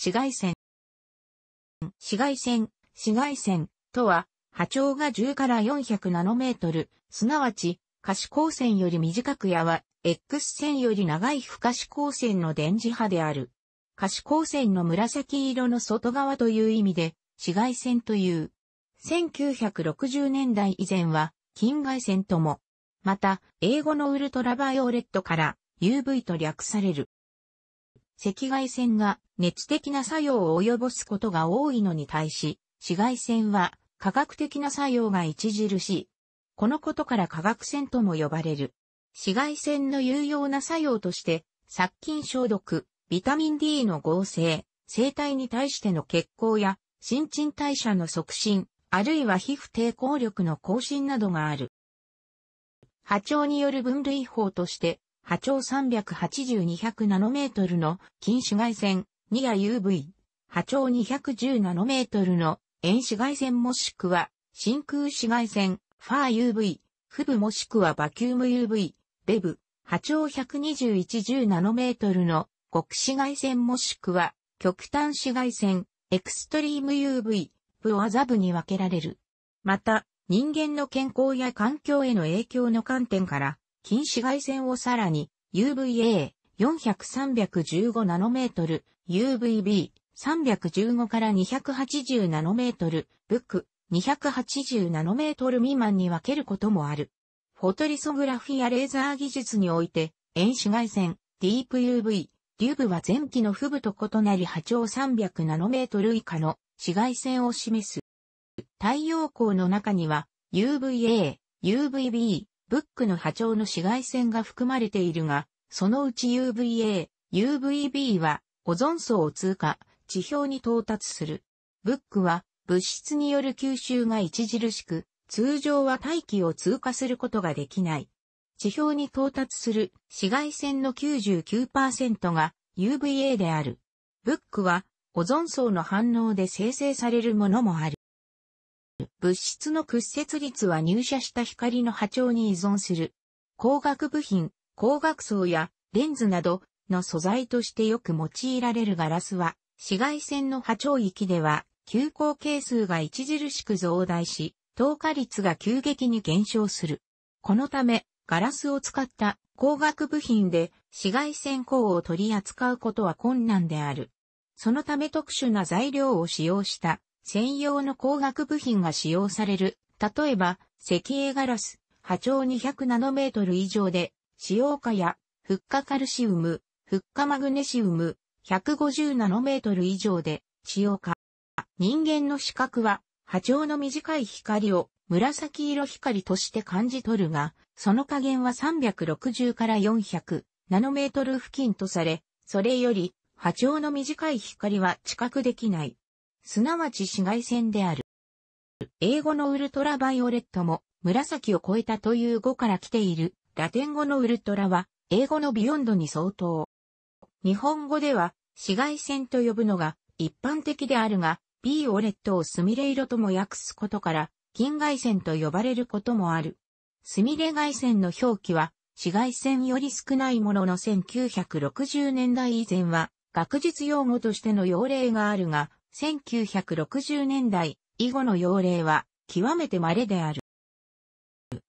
紫外線。紫外線、紫外線とは、波長が10から400ナノメートル、すなわち、可視光線より短くやは、X 線より長い不可視光線の電磁波である。可視光線の紫色の外側という意味で、紫外線という。1960年代以前は、近外線とも。また、英語のウルトラバイオレットから UV と略される。赤外線が熱的な作用を及ぼすことが多いのに対し、紫外線は科学的な作用が著しい。このことから科学線とも呼ばれる。紫外線の有用な作用として、殺菌消毒、ビタミン D の合成、生体に対しての血行や、新陳代謝の促進、あるいは皮膚抵抗力の更新などがある。波長による分類法として、波長380-200ナノメートルの近紫外線、ニア UV、波長210ナノメートルの遠紫外線もしくは真空紫外線、ファー UV、フブもしくはバキューム UV、ベブ、波長12110ナノメートルの極紫外線もしくは極端紫外線、エクストリーム UV、プオアザブに分けられる。また、人間の健康や環境への影響の観点から、近紫外線をさらに UVA400 315ナノメートル、UVB 315から280ナノメートル、ブック280ナノメートル未満に分けることもある。フォトリソグラフィやレーザー技術において、遠紫外線、ディープ UV、デュブは前期のフブと異なり波長300ナノメートル以下の紫外線を示す。太陽光の中には UVA、UVB、ブックの波長の紫外線が含まれているが、そのうち UVA、UVB はオゾン層を通過、地表に到達する。ブックは物質による吸収が著しく、通常は大気を通過することができない。地表に到達する紫外線の99%が UVA である。ブックはオゾン層の反応で生成されるものもある。物質の屈折率は入射した光の波長に依存する。光学部品、光学層やレンズなどの素材としてよく用いられるガラスは、紫外線の波長域では、急光係数が著しく増大し、透過率が急激に減少する。このため、ガラスを使った光学部品で紫外線光を取り扱うことは困難である。そのため特殊な材料を使用した専用の光学部品が使用される。例えば、石英ガラス、波長200ナノメートル以上で、使用化や、フッ化カルシウム、フッ化マグネシウム、150ナノメートル以上で、使用化。人間の視覚は、波長の短い光を紫色光として感じ取るが、その加減は360から400ナノメートル付近とされ、それより波長の短い光は知覚できない。すなわち紫外線である。英語のウルトラバイオレットも紫を超えたという語から来ているラテン語のウルトラは英語のビヨンドに相当。日本語では紫外線と呼ぶのが一般的であるが、ビーオレットをスミレ色とも訳すことから、近外線と呼ばれることもある。スミレ外線の表記は紫外線より少ないものの1960年代以前は学術用語としての用例があるが、1960年代以後の用例は極めて稀である。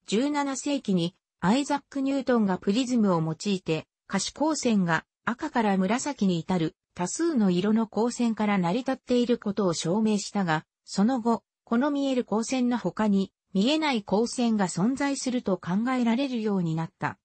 17世紀にアイザック・ニュートンがプリズムを用いて可視光線が赤から紫に至る多数の色の光線から成り立っていることを証明したが、その後、この見える光線の他に見えない光線が存在すると考えられるようになった。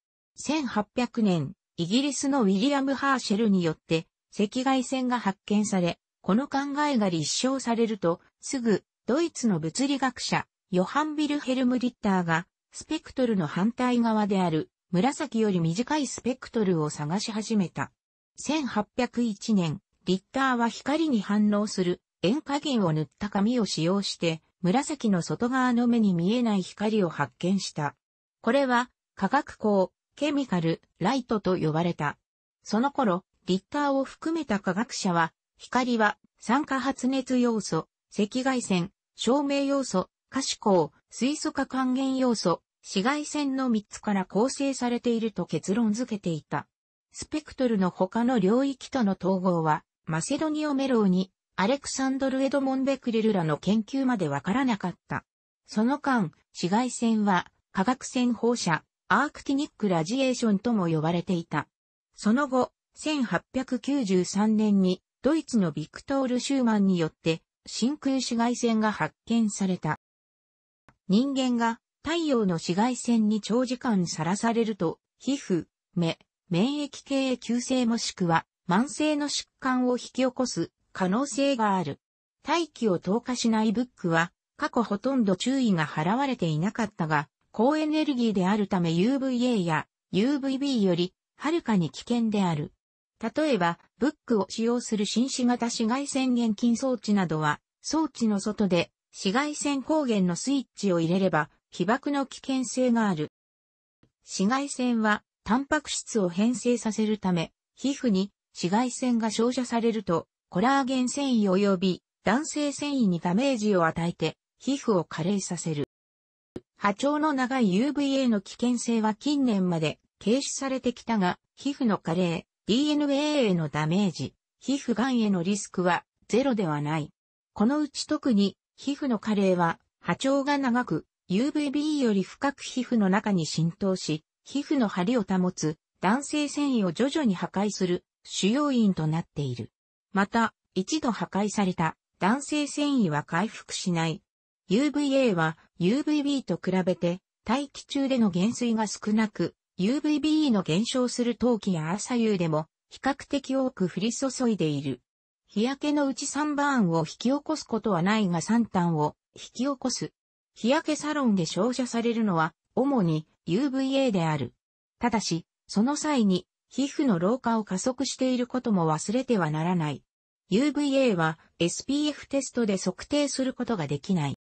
1800年、イギリスのウィリアム・ハーシェルによって赤外線が発見され、この考えが立証されると、すぐ、ドイツの物理学者、ヨハン・ビルヘルム・リッターが、スペクトルの反対側である、紫より短いスペクトルを探し始めた。1801年、リッターは光に反応する塩加減を塗った紙を使用して、紫の外側の目に見えない光を発見した。これは、化学光、ケミカル、ライトと呼ばれた。その頃、リッターを含めた科学者は、光は、酸化発熱要素、赤外線、照明要素、可視光、水素化還元要素、紫外線の3つから構成されていると結論付けていた。スペクトルの他の領域との統合は、マセドニオ・メローに、アレクサンドル・エドモン・ベクレルらの研究までわからなかった。その間、紫外線は、化学線放射、アークティニック・ラジエーションとも呼ばれていた。その後、1893年にドイツのビクトール・シューマンによって真空紫外線が発見された。人間が太陽の紫外線に長時間さらされると、皮膚、目、免疫系急性もしくは慢性の疾患を引き起こす可能性がある。大気を透過しないブックは過去ほとんど注意が払われていなかったが、高エネルギーであるため UVA や UVB よりはるかに危険である。例えば、ブックを使用する新士型紫外線現金装置などは、装置の外で紫外線光源のスイッチを入れれば、被爆の危険性がある。紫外線は、タンパク質を変性させるため、皮膚に紫外線が照射されると、コラーゲン繊維及び男性繊維にダメージを与えて、皮膚を加齢させる。波長の長い UVA の危険性は近年まで軽視されてきたが、皮膚の加齢、DNA へのダメージ、皮膚癌へのリスクはゼロではない。このうち特に皮膚の加齢は波長が長く UVB より深く皮膚の中に浸透し、皮膚の張りを保つ男性繊維を徐々に破壊する主要因となっている。また、一度破壊された男性繊維は回復しない。UVA は UVB と比べて大気中での減衰が少なく、UVB の減少する陶器や朝夕でも比較的多く降り注いでいる。日焼けのうち3バーンを引き起こすことはないが3単を引き起こす。日焼けサロンで照射されるのは主に UVA である。ただし、その際に皮膚の老化を加速していることも忘れてはならない。UVA は SPF テストで測定することができない。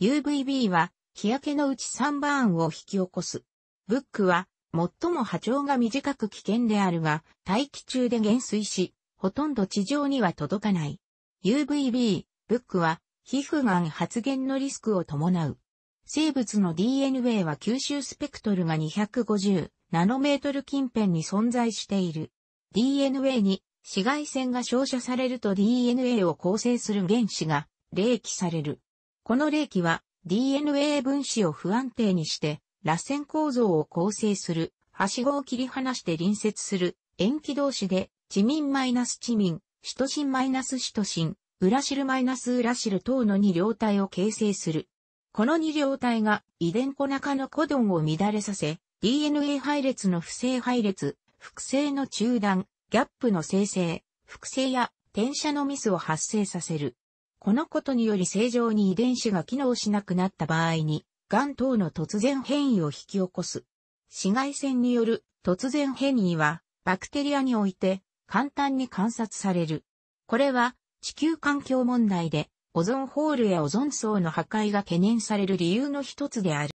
UVB は日焼けのうち3バーンを引き起こす。ブックは、最も波長が短く危険であるが、大気中で減衰し、ほとんど地上には届かない。UVB、ブックは、皮膚がん発現のリスクを伴う。生物の DNA は吸収スペクトルが250ナノメートル近辺に存在している。DNA に紫外線が照射されると DNA を構成する原子が冷気される。この冷気は DNA 分子を不安定にして螺旋構造を構成する、はしごを切り離して隣接する、塩基同士で、地民マイナス地民、シトシンマイナスシトシン、シルマイナスウラシル等の2両体を形成する。この2両体が遺伝子中のコドンを乱れさせ、DNA 配列の不正配列、複製の中断、ギャップの生成、複製や転写のミスを発生させる。このことにより正常に遺伝子が機能しなくなった場合に、癌等の突然変異を引き起こす。紫外線による突然変異は、バクテリアにおいて簡単に観察される。これは地球環境問題でオゾンホールやオゾン層の破壊が懸念される理由の一つである。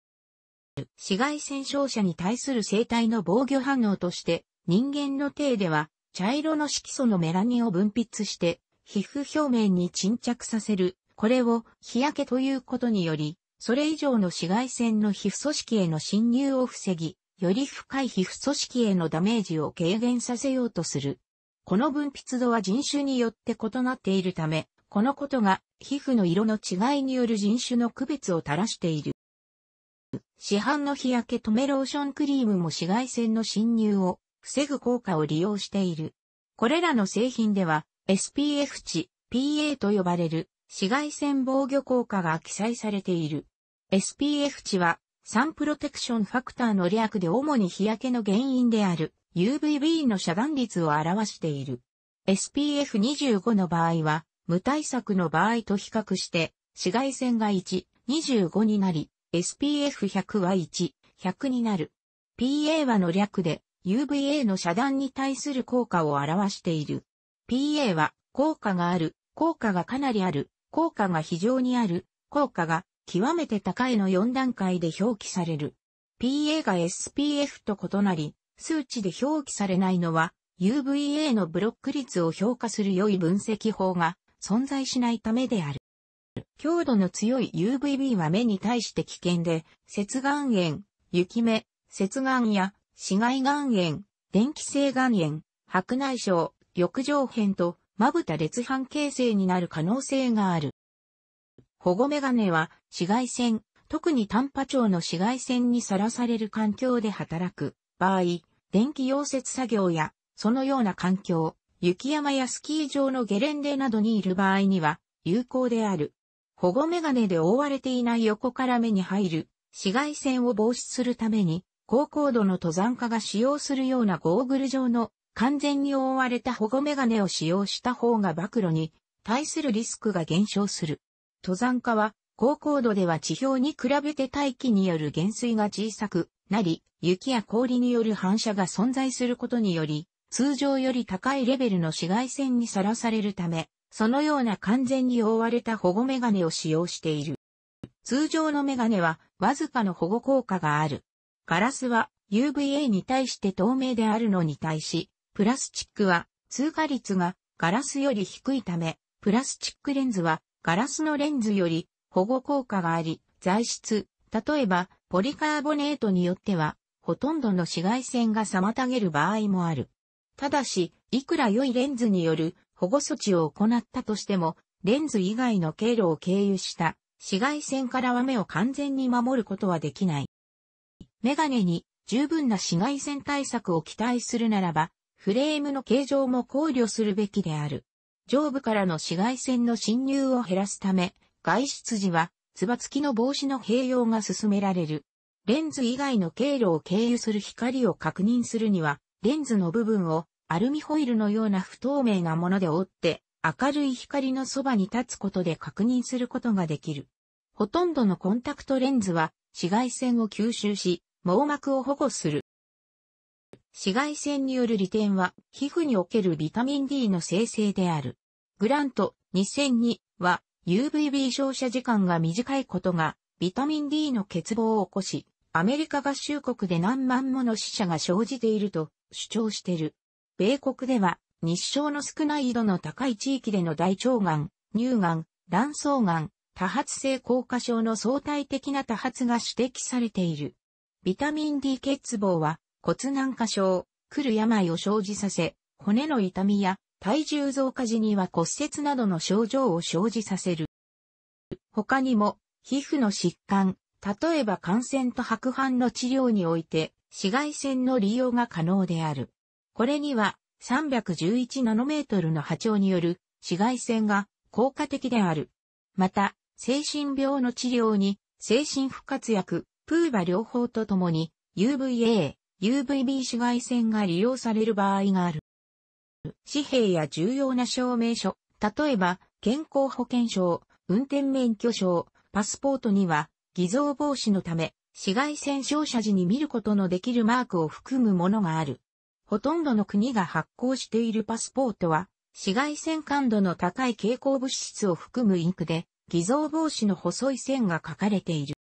紫外線照射に対する生体の防御反応として人間の体では茶色の色素のメラニンを分泌して皮膚表面に沈着させる。これを日焼けということによりそれ以上の紫外線の皮膚組織への侵入を防ぎ、より深い皮膚組織へのダメージを軽減させようとする。この分泌度は人種によって異なっているため、このことが皮膚の色の違いによる人種の区別を垂らしている。市販の日焼け止めローションクリームも紫外線の侵入を防ぐ効果を利用している。これらの製品では SPF 値、PA と呼ばれる紫外線防御効果が記載されている。SPF 値は、サンプロテクションファクターの略で主に日焼けの原因である UVB の遮断率を表している。SPF25 の場合は、無対策の場合と比較して、紫外線が1、25になり、SPF100 は1、100になる。PA はの略で、UVA の遮断に対する効果を表している。PA は、効果がある、効果がかなりある、効果が非常にある、効果が極めて高いの4段階で表記される。PA が SPF と異なり、数値で表記されないのは、UVA のブロック率を評価する良い分析法が存在しないためである。強度の強い UVB は目に対して危険で、接眼炎、雪目、接眼や紫外眼炎、電気性眼炎、白内障、翼状片とまぶた裂斑形成になる可能性がある。保護メガネは紫外線、特に短波長の紫外線にさらされる環境で働く場合、電気溶接作業や、そのような環境、雪山やスキー場のゲレンデなどにいる場合には、有効である。保護メガネで覆われていない横から目に入る紫外線を防止するために、高高度の登山家が使用するようなゴーグル状の完全に覆われた保護メガネを使用した方が暴露に対するリスクが減少する。登山家は高高度では地表に比べて大気による減衰が小さくなり、雪や氷による反射が存在することにより、通常より高いレベルの紫外線にさらされるため、そのような完全に覆われた保護メガネを使用している。通常のメガネはわずかの保護効果がある。ガラスは UVA に対して透明であるのに対し、プラスチックは通過率がガラスより低いため、プラスチックレンズはガラスのレンズより保護効果があり、材質、例えば、ポリカーボネートによっては、ほとんどの紫外線が妨げる場合もある。ただし、いくら良いレンズによる保護措置を行ったとしても、レンズ以外の経路を経由した紫外線からは目を完全に守ることはできない。メガネに十分な紫外線対策を期待するならば、フレームの形状も考慮するべきである。上部からの紫外線の侵入を減らすため、外出時は、つば付きの帽子の併用が進められる。レンズ以外の経路を経由する光を確認するには、レンズの部分をアルミホイルのような不透明なもので覆って、明るい光のそばに立つことで確認することができる。ほとんどのコンタクトレンズは紫外線を吸収し、網膜を保護する。紫外線による利点は、皮膚におけるビタミン D の生成である。グラント2002は、UVB 照射時間が短いことが、ビタミン D の欠乏を起こし、アメリカ合衆国で何万もの死者が生じていると主張してる。米国では、日照の少ない度の高い地域での大腸がん、乳がん、卵巣がん、多発性硬化症の相対的な多発が指摘されている。ビタミン D 欠乏は骨軟化症、来る病を生じさせ、骨の痛みや体重増加時には骨折などの症状を生じさせる。他にも、皮膚の疾患、例えば感染と白斑の治療において、紫外線の利用が可能である。これには、311ナノメートルの波長による紫外線が効果的である。また、精神病の治療に、精神不活薬、プーバ療法とともに、UVA、UVB 紫外線が利用される場合がある。紙幣や重要な証明書、例えば、健康保険証、運転免許証、パスポートには、偽造防止のため、紫外線照射時に見ることのできるマークを含むものがある。ほとんどの国が発行しているパスポートは、紫外線感度の高い蛍光物質を含むインクで、偽造防止の細い線が書かれている。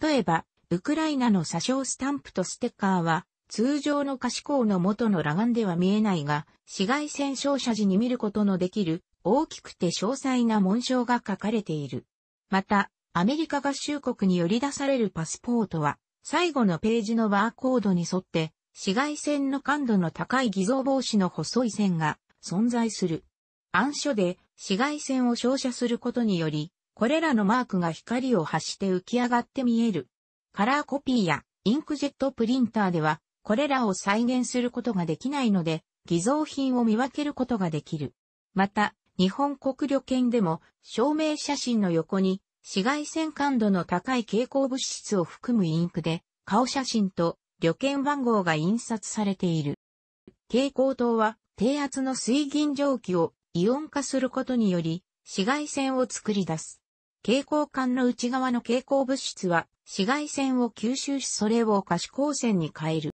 例えば、ウクライナの詐称スタンプとステッカーは、通常の可視光の元の裸眼では見えないが、紫外線照射時に見ることのできる大きくて詳細な紋章が書かれている。また、アメリカ合衆国により出されるパスポートは、最後のページのバーコードに沿って、紫外線の感度の高い偽造防止の細い線が存在する。暗所で紫外線を照射することにより、これらのマークが光を発して浮き上がって見える。カラーコピーやインクジェットプリンターではこれらを再現することができないので、偽造品を見分けることができる。また、日本国旅券でも、証明写真の横に、紫外線感度の高い蛍光物質を含むインクで、顔写真と旅券番号が印刷されている。蛍光灯は、低圧の水銀蒸気をイオン化することにより、紫外線を作り出す。蛍光管の内側の蛍光物質は、紫外線を吸収しそれを可視光線に変える。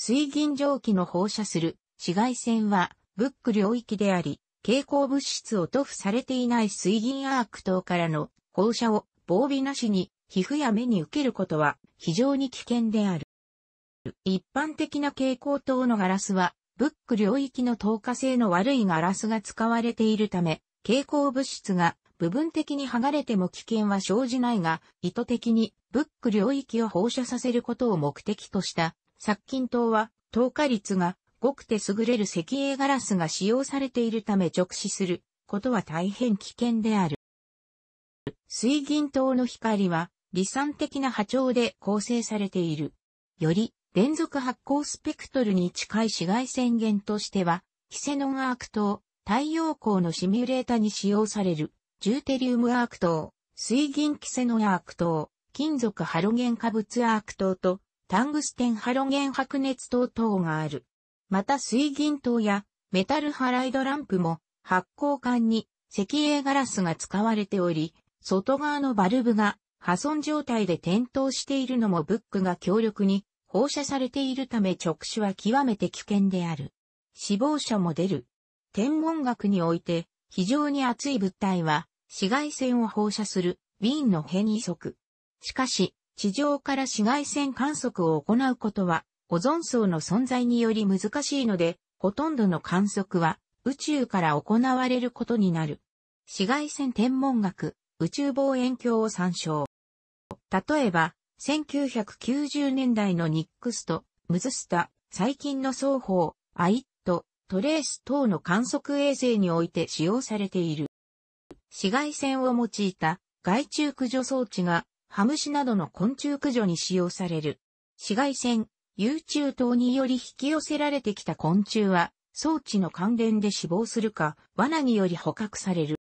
水銀蒸気の放射する紫外線はブック領域であり、蛍光物質を塗布されていない水銀アーク等からの放射を防備なしに皮膚や目に受けることは非常に危険である。一般的な蛍光灯のガラスは、ブック領域の透過性の悪いガラスが使われているため、蛍光物質が部分的に剥がれても危険は生じないが、意図的にブック領域を放射させることを目的とした殺菌灯は、透過率がごくて優れる石英ガラスが使用されているため直視することは大変危険である。水銀灯の光は理算的な波長で構成されている。より連続発光スペクトルに近い紫外線源としては、キセノンアーク灯、太陽光のシミュレータに使用される、ジューテリウムアーク灯、水銀キセノンアーク灯、金属ハロゲン化物アーク灯とタングステンハロゲン白熱灯等がある。また水銀灯やメタルハライドランプも発光管に石英ガラスが使われており、外側のバルブが破損状態で点灯しているのもブックが強力に放射されているため直視は極めて危険である。死亡者も出る。天文学において非常に熱い物体は紫外線を放射するウィーンの変異則。しかし、地上から紫外線観測を行うことは、オゾン層の存在により難しいので、ほとんどの観測は宇宙から行われることになる。紫外線天文学、宇宙望遠鏡を参照。例えば、1990年代のニックスとムズスタ、最近の双方、アイット、トレース等の観測衛星において使用されている。紫外線を用いた外中駆除装置がハムシなどの昆虫駆除に使用される。紫外線、有虫等により引き寄せられてきた昆虫は、装置の関連で死亡するか、罠により捕獲される。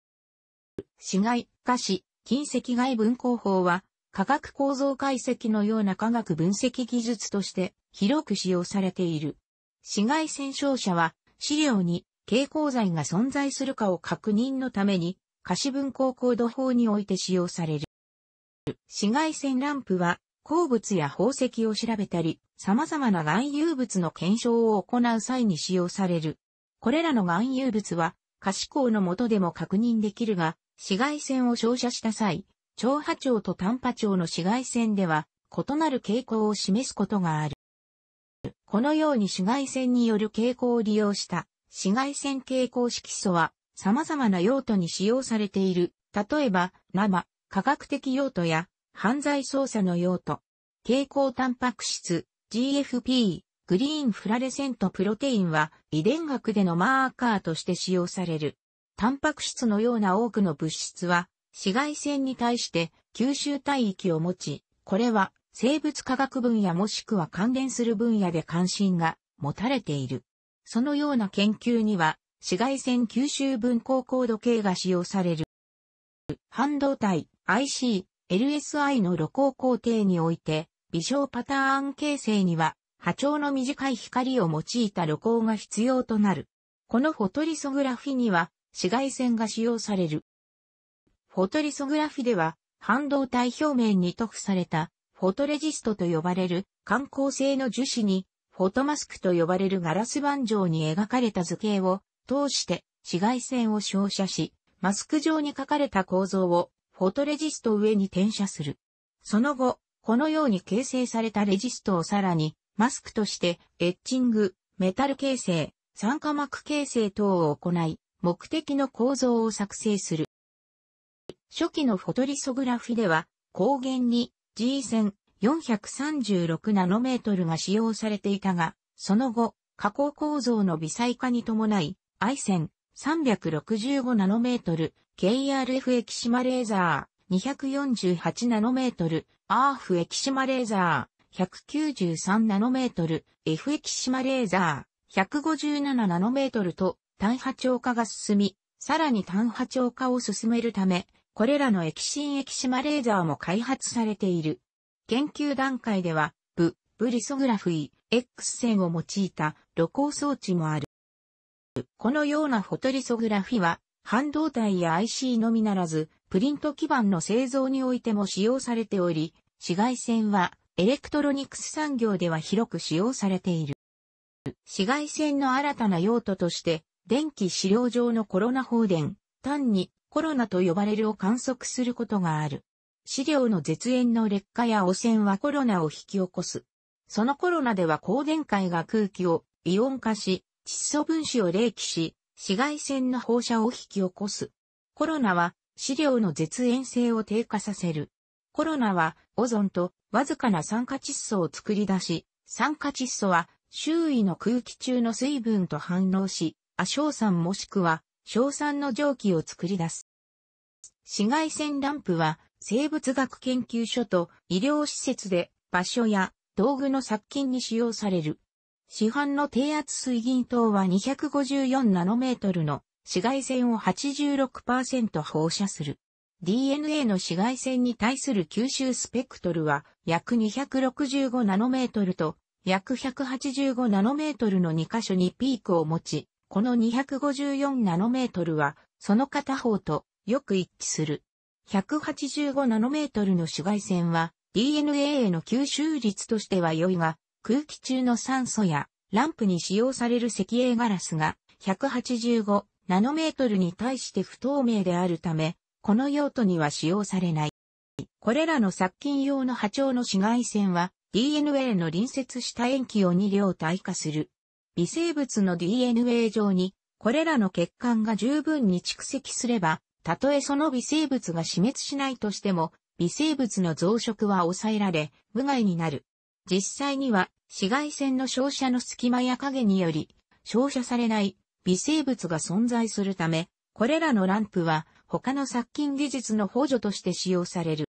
紫外、化子、近赤外分光法は、化学構造解析のような化学分析技術として広く使用されている。紫外線照射は資料に蛍光剤が存在するかを確認のために可視分光コード法において使用される。紫外線ランプは鉱物や宝石を調べたり、様々な含有物の検証を行う際に使用される。これらの含有物は可視光の下でも確認できるが、紫外線を照射した際、超波長と短波長の紫外線では異なる傾向を示すことがある。このように紫外線による傾向を利用した紫外線傾向色素は様々な用途に使用されている。例えば、生、科学的用途や犯罪捜査の用途、蛍光タンパク質、GFP、グリーンフラレセントプロテインは遺伝学でのマーカーとして使用される。タンパク質のような多くの物質は紫外線に対して吸収帯域を持ち、これは生物科学分野もしくは関連する分野で関心が持たれている。そのような研究には紫外線吸収分光高度計が使用される。半導体、IC、LSI の露光工程において、微小パターン形成には、波長の短い光を用いた露光が必要となる。このフォトリソグラフィには、紫外線が使用される。フォトリソグラフィでは、半導体表面に塗布された、フォトレジストと呼ばれる、観光性の樹脂に、フォトマスクと呼ばれるガラス板状に描かれた図形を通して紫外線を照射し、マスク状に書かれた構造をフォトレジスト上に転写する。その後、このように形成されたレジストをさらに、マスクとして、エッチング、メタル形成、酸化膜形成等を行い、目的の構造を作成する。初期のフォトリソグラフィでは、光源に G 線436ナノメートルが使用されていたが、その後、加工構造の微細化に伴い、I 線365ナノメートル、KRF エキシマレーザー 248nm、ARF エキシマレーザー1 9 3メー F エキシマレーザー1 5 7トルと単波長化が進み、さらに単波長化を進めるため、これらの液芯液シマレーザーも開発されている。研究段階では、ブ、ブリソグラフィー、X 線を用いた露光装置もある。このようなフォトリソグラフィは、半導体や IC のみならず、プリント基板の製造においても使用されており、紫外線はエレクトロニクス産業では広く使用されている。紫外線の新たな用途として、電気資料上のコロナ放電、単にコロナと呼ばれるを観測することがある。資料の絶縁の劣化や汚染はコロナを引き起こす。そのコロナでは光電解が空気をイオン化し、窒素分子を冷気し、紫外線の放射を引き起こす。コロナは資料の絶縁性を低下させる。コロナはオゾンとわずかな酸化窒素を作り出し、酸化窒素は周囲の空気中の水分と反応し、亜硝酸もしくは硝酸の蒸気を作り出す。紫外線ランプは生物学研究所と医療施設で場所や道具の殺菌に使用される。市販の低圧水銀灯は254ナノメートルの紫外線を86%放射する。DNA の紫外線に対する吸収スペクトルは約265ナノメートルと約185ナノメートルの2箇所にピークを持ち、この254ナノメートルはその片方とよく一致する。185ナノメートルの紫外線は DNA への吸収率としては良いが、空気中の酸素やランプに使用される石英ガラスが185ナノメートルに対して不透明であるため、この用途には使用されない。これらの殺菌用の波長の紫外線は DNA の隣接した塩基を2両体化する。微生物の DNA 上にこれらの血管が十分に蓄積すれば、たとえその微生物が死滅しないとしても、微生物の増殖は抑えられ、無害になる。実際には紫外線の照射の隙間や影により照射されない微生物が存在するため、これらのランプは他の殺菌技術の補助として使用される。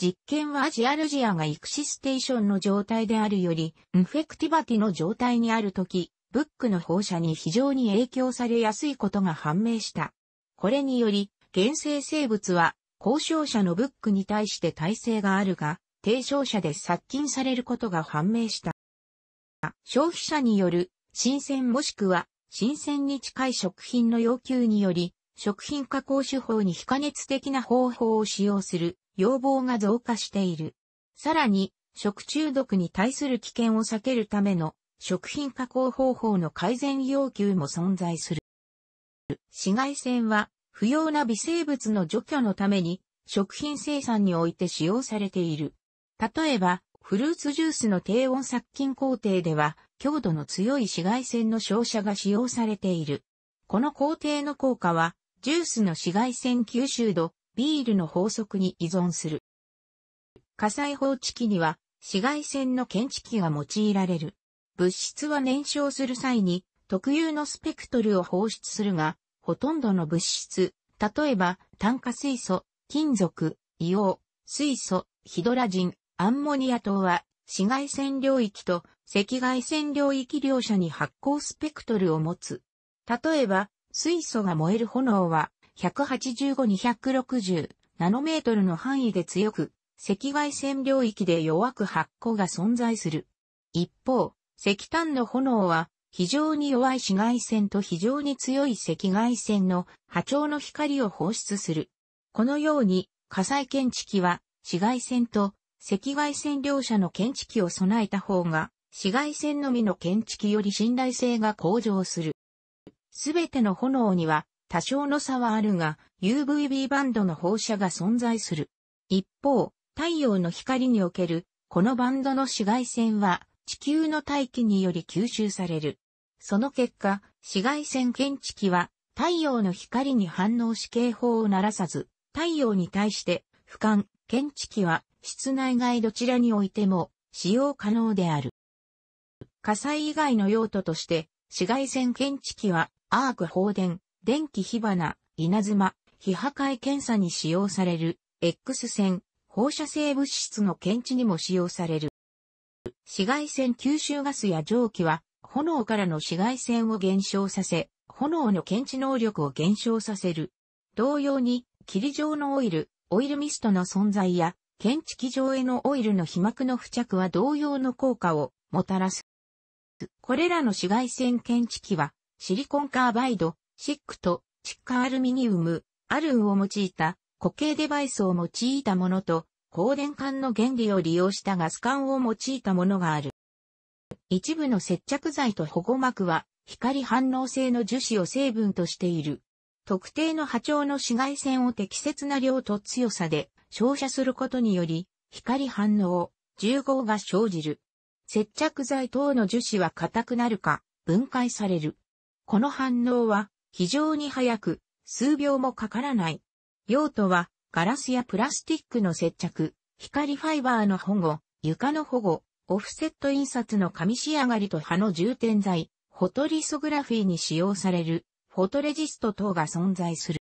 実験はアジアルジアがエクシステーションの状態であるより、インフェクティバティの状態にあるとき、ブックの放射に非常に影響されやすいことが判明した。これにより、原生生物は、交渉者のブックに対して耐性があるが、提唱者で殺菌されることが判明した。消費者による新鮮もしくは新鮮に近い食品の要求により、食品加工手法に非加熱的な方法を使用する要望が増加している。さらに、食中毒に対する危険を避けるための食品加工方法の改善要求も存在する。紫外線は不要な微生物の除去のために食品生産において使用されている。例えば、フルーツジュースの低温殺菌工程では、強度の強い紫外線の照射が使用されている。この工程の効果は、ジュースの紫外線吸収度、ビールの法則に依存する。火災報知器には、紫外線の検知器が用いられる。物質は燃焼する際に、特有のスペクトルを放出するが、ほとんどの物質、例えば、炭化水素、金属、硫黄、水素、ヒドラジン、アンモニア島は紫外線領域と赤外線領域両者に発光スペクトルを持つ。例えば、水素が燃える炎は185-260ナノメートルの範囲で強く、赤外線領域で弱く発光が存在する。一方、石炭の炎は非常に弱い紫外線と非常に強い赤外線の波長の光を放出する。このように火災検知器は紫外線と赤外線両者の検知器を備えた方が、紫外線のみの検知器より信頼性が向上する。すべての炎には多少の差はあるが、UVB バンドの放射が存在する。一方、太陽の光における、このバンドの紫外線は、地球の大気により吸収される。その結果、紫外線検知器は、太陽の光に反応し警報を鳴らさず、太陽に対して、俯瞰、検知器は室内外どちらにおいても使用可能である。火災以外の用途として、紫外線検知器は、アーク放電、電気火花、稲妻、非破壊検査に使用される、X 線、放射性物質の検知にも使用される。紫外線吸収ガスや蒸気は、炎からの紫外線を減少させ、炎の検知能力を減少させる。同様に、霧状のオイル、オイルミストの存在や、検知器上へのオイルの被膜の付着は同様の効果をもたらす。これらの紫外線検知器は、シリコンカーバイド、シックと、チッカアルミニウム、アルンを用いた固形デバイスを用いたものと、光電管の原理を利用したガス管を用いたものがある。一部の接着剤と保護膜は、光反応性の樹脂を成分としている。特定の波長の紫外線を適切な量と強さで照射することにより、光反応、重合が生じる。接着剤等の樹脂は硬くなるか、分解される。この反応は、非常に早く、数秒もかからない。用途は、ガラスやプラスチックの接着、光ファイバーの保護、床の保護、オフセット印刷の紙仕上がりと葉の充填剤、フォトリソグラフィーに使用される、フォトレジスト等が存在する。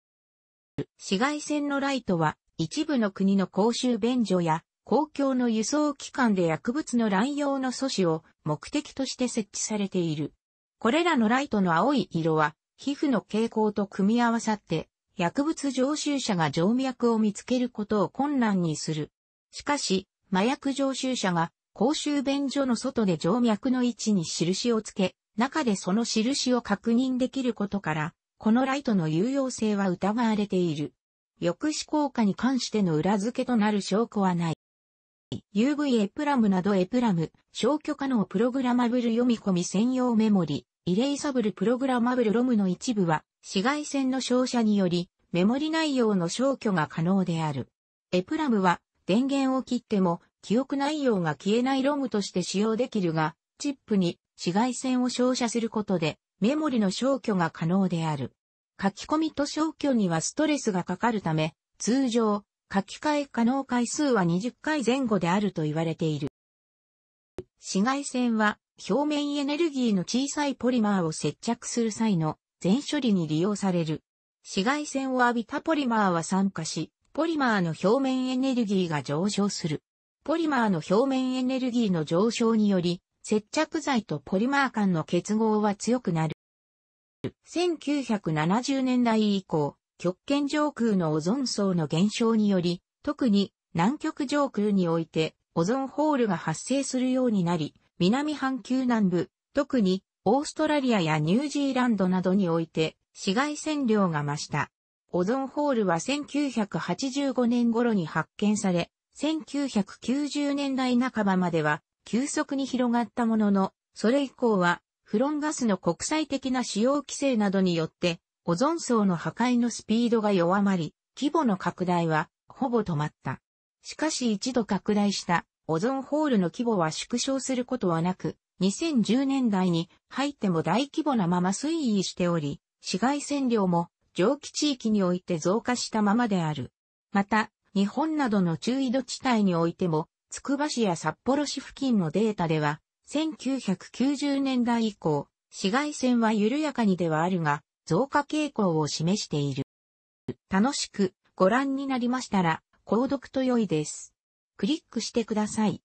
紫外線のライトは、一部の国の公衆便所や公共の輸送機関で薬物の乱用の阻止を目的として設置されている。これらのライトの青い色は、皮膚の傾向と組み合わさって、薬物常習者が静脈を見つけることを困難にする。しかし、麻薬常習者が公衆便所の外で静脈の位置に印をつけ、中でその印を確認できることから、このライトの有用性は疑われている。抑止効果に関しての裏付けとなる証拠はない。UV エプラムなどエプラム、消去可能プログラマブル読み込み専用メモリ、イレイサブルプログラマブルロムの一部は、紫外線の照射により、メモリ内容の消去が可能である。エプラムは、電源を切っても、記憶内容が消えないロムとして使用できるが、チップに紫外線を照射することで、メモリの消去が可能である。書き込みと消去にはストレスがかかるため、通常、書き換え可能回数は20回前後であると言われている。紫外線は表面エネルギーの小さいポリマーを接着する際の全処理に利用される。紫外線を浴びたポリマーは酸化し、ポリマーの表面エネルギーが上昇する。ポリマーの表面エネルギーの上昇により、接着剤とポリマー間の結合は強くなる。1970年代以降、極圏上空のオゾン層の減少により、特に南極上空においてオゾンホールが発生するようになり、南半球南部、特にオーストラリアやニュージーランドなどにおいて紫外線量が増した。オゾンホールは1985年頃に発見され、1990年代半ばまでは急速に広がったものの、それ以降はフロンガスの国際的な使用規制などによって、オゾン層の破壊のスピードが弱まり、規模の拡大はほぼ止まった。しかし一度拡大したオゾンホールの規模は縮小することはなく、2010年代に入っても大規模なまま推移しており、紫外線量も蒸気地域において増加したままである。また、日本などの中緯度地帯においても、つくば市や札幌市付近のデータでは、1990年代以降、紫外線は緩やかにではあるが、増加傾向を示している。楽しくご覧になりましたら、購読と良いです。クリックしてください。